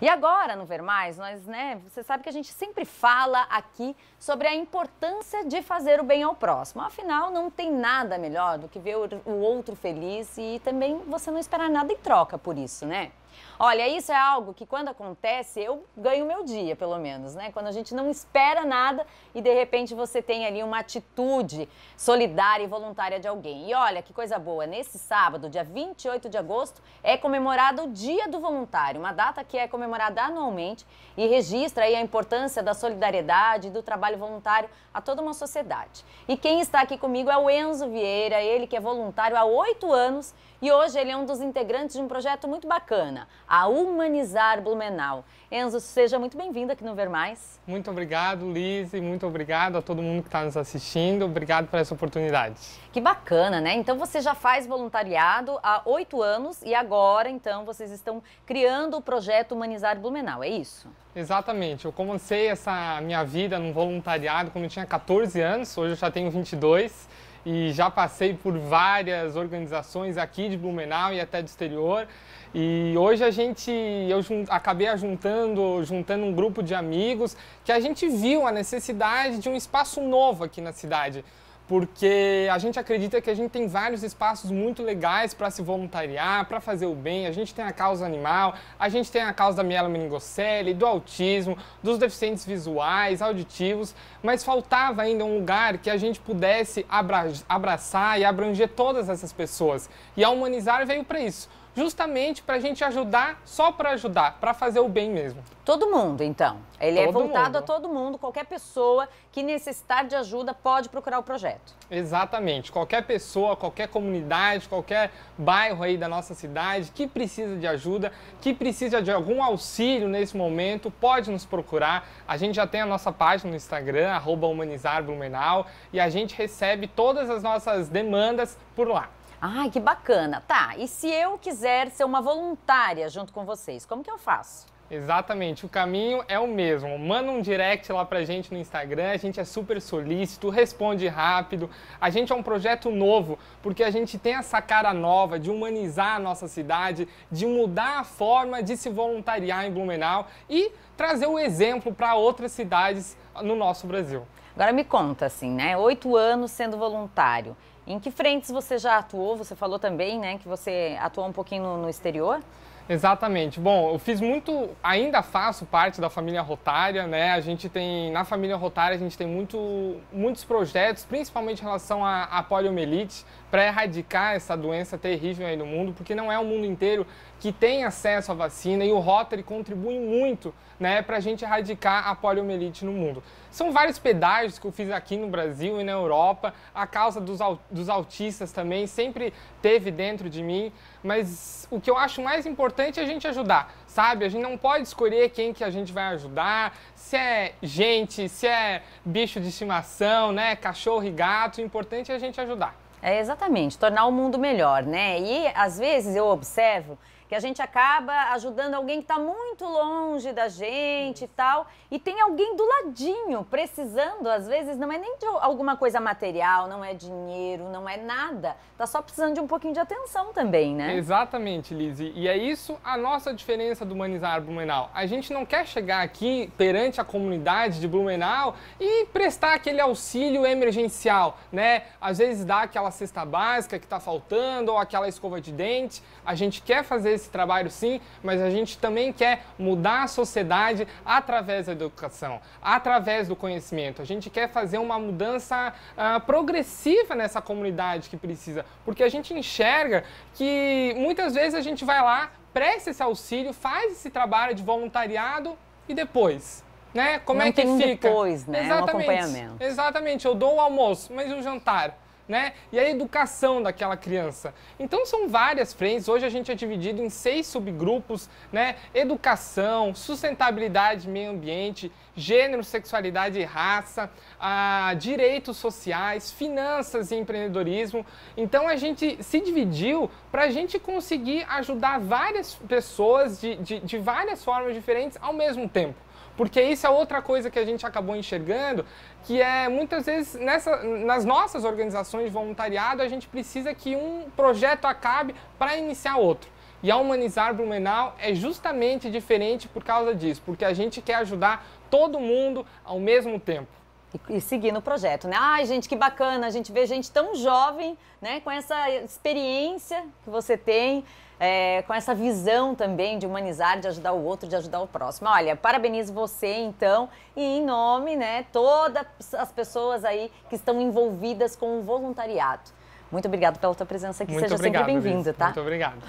E agora, no Ver Mais, nós, né, você sabe que a gente sempre fala aqui sobre a importância de fazer o bem ao próximo. Afinal, não tem nada melhor do que ver o outro feliz e também você não esperar nada em troca por isso, né? Olha, isso é algo que quando acontece, eu ganho meu dia, pelo menos, né? Quando a gente não espera nada e de repente você tem ali uma atitude solidária e voluntária de alguém. E olha que coisa boa, nesse sábado, dia 28 de agosto, é comemorado o Dia do Voluntário, uma data que é comemorada anualmente e registra aí a importância da solidariedade e do trabalho voluntário a toda uma sociedade. E quem está aqui comigo é o Enzo Vieira, ele que é voluntário há oito anos e hoje ele é um dos integrantes de um projeto muito bacana. Urbana, a humanizar Blumenau. Enzo, seja muito bem-vindo aqui no Vermais. Muito obrigado, Liz, e muito obrigado a todo mundo que está nos assistindo. Obrigado por essa oportunidade. Que bacana, né? Então você já faz voluntariado há oito anos e agora, então, vocês estão criando o projeto Humanizar Blumenau, é isso? Exatamente. Eu comecei essa minha vida no voluntariado quando eu tinha 14 anos, hoje eu já tenho 22 e já passei por várias organizações aqui de Blumenau e até do exterior. E hoje a gente, eu acabei juntando, juntando um grupo de amigos que a gente viu a necessidade de um espaço novo aqui na cidade porque a gente acredita que a gente tem vários espaços muito legais para se voluntariar, para fazer o bem. A gente tem a causa animal, a gente tem a causa da mielomeningocele, do autismo, dos deficientes visuais, auditivos, mas faltava ainda um lugar que a gente pudesse abraçar e abranger todas essas pessoas. E a Humanizar veio para isso justamente para a gente ajudar só para ajudar, para fazer o bem mesmo. Todo mundo, então. Ele é todo é voltado mundo. a todo mundo, qualquer pessoa que necessitar de ajuda pode procurar o projeto. Exatamente. Qualquer pessoa, qualquer comunidade, qualquer bairro aí da nossa cidade que precisa de ajuda, que precisa de algum auxílio nesse momento, pode nos procurar. A gente já tem a nossa página no Instagram, humanizarblumenau, e a gente recebe todas as nossas demandas por lá. Ai, que bacana. Tá, e se eu quiser ser uma voluntária junto com vocês, como que eu faço? Exatamente, o caminho é o mesmo. Manda um direct lá pra gente no Instagram, a gente é super solícito, responde rápido. A gente é um projeto novo, porque a gente tem essa cara nova de humanizar a nossa cidade, de mudar a forma de se voluntariar em Blumenau e trazer o exemplo para outras cidades no nosso Brasil. Agora me conta, assim, né? Oito anos sendo voluntário. Em que frentes você já atuou? Você falou também, né, que você atuou um pouquinho no, no exterior. Exatamente. Bom, eu fiz muito, ainda faço parte da família Rotária, né? A gente tem, na família Rotária, a gente tem muito, muitos projetos, principalmente em relação à, à poliomielite, para erradicar essa doença terrível aí no mundo, porque não é o mundo inteiro que tem acesso à vacina e o Rotary contribui muito, né, para a gente erradicar a poliomielite no mundo. São vários pedágios que eu fiz aqui no Brasil e na Europa, a causa dos, dos autistas também sempre teve dentro de mim, mas o que eu acho mais importante importante é a gente ajudar, sabe? A gente não pode escolher quem que a gente vai ajudar, se é gente, se é bicho de estimação, né? Cachorro e gato, o importante é a gente ajudar. É exatamente, tornar o mundo melhor, né? E às vezes eu observo que a gente acaba ajudando alguém que está muito longe da gente e tal, e tem alguém do ladinho precisando, às vezes não é nem de alguma coisa material, não é dinheiro, não é nada, tá só precisando de um pouquinho de atenção também, né? Exatamente, Lizzy. E é isso a nossa diferença do Humanizar Blumenau. A gente não quer chegar aqui perante a comunidade de Blumenau e prestar aquele auxílio emergencial, né? Às vezes dá aquela cesta básica que está faltando ou aquela escova de dente. A gente quer fazer esse trabalho sim, mas a gente também quer mudar a sociedade através da educação, através do conhecimento. A gente quer fazer uma mudança uh, progressiva nessa comunidade que precisa, porque a gente enxerga que muitas vezes a gente vai lá, presta esse auxílio, faz esse trabalho de voluntariado e depois né? Como Não é que fica? depois, né? Exatamente. É um acompanhamento. Exatamente. Eu dou o almoço, mas e o jantar? né? E a educação daquela criança. Então são várias frentes. Hoje a gente é dividido em seis subgrupos, né? Educação, sustentabilidade, meio ambiente, gênero, sexualidade e raça, a ah, direitos sociais, finanças e empreendedorismo. Então a gente se dividiu para a gente conseguir ajudar várias pessoas de, de, de várias formas diferentes ao mesmo tempo. Porque isso é outra coisa que a gente acabou enxergando, que é muitas vezes nessa, nas nossas organizações de voluntariado a gente precisa que um projeto acabe para iniciar outro. E a Humanizar Blumenau é justamente diferente por causa disso, porque a gente quer ajudar todo mundo ao mesmo tempo e, e seguir no projeto, né? Ai, gente, que bacana, a gente vê gente tão jovem, né? Com essa experiência que você tem, é, com essa visão também de humanizar, de ajudar o outro, de ajudar o próximo. Olha, parabenizo você, então, e em nome, né? Todas as pessoas aí que estão envolvidas com o voluntariado. Muito obrigado pela tua presença aqui, Muito seja obrigado, sempre bem-vindo, tá? Muito obrigado.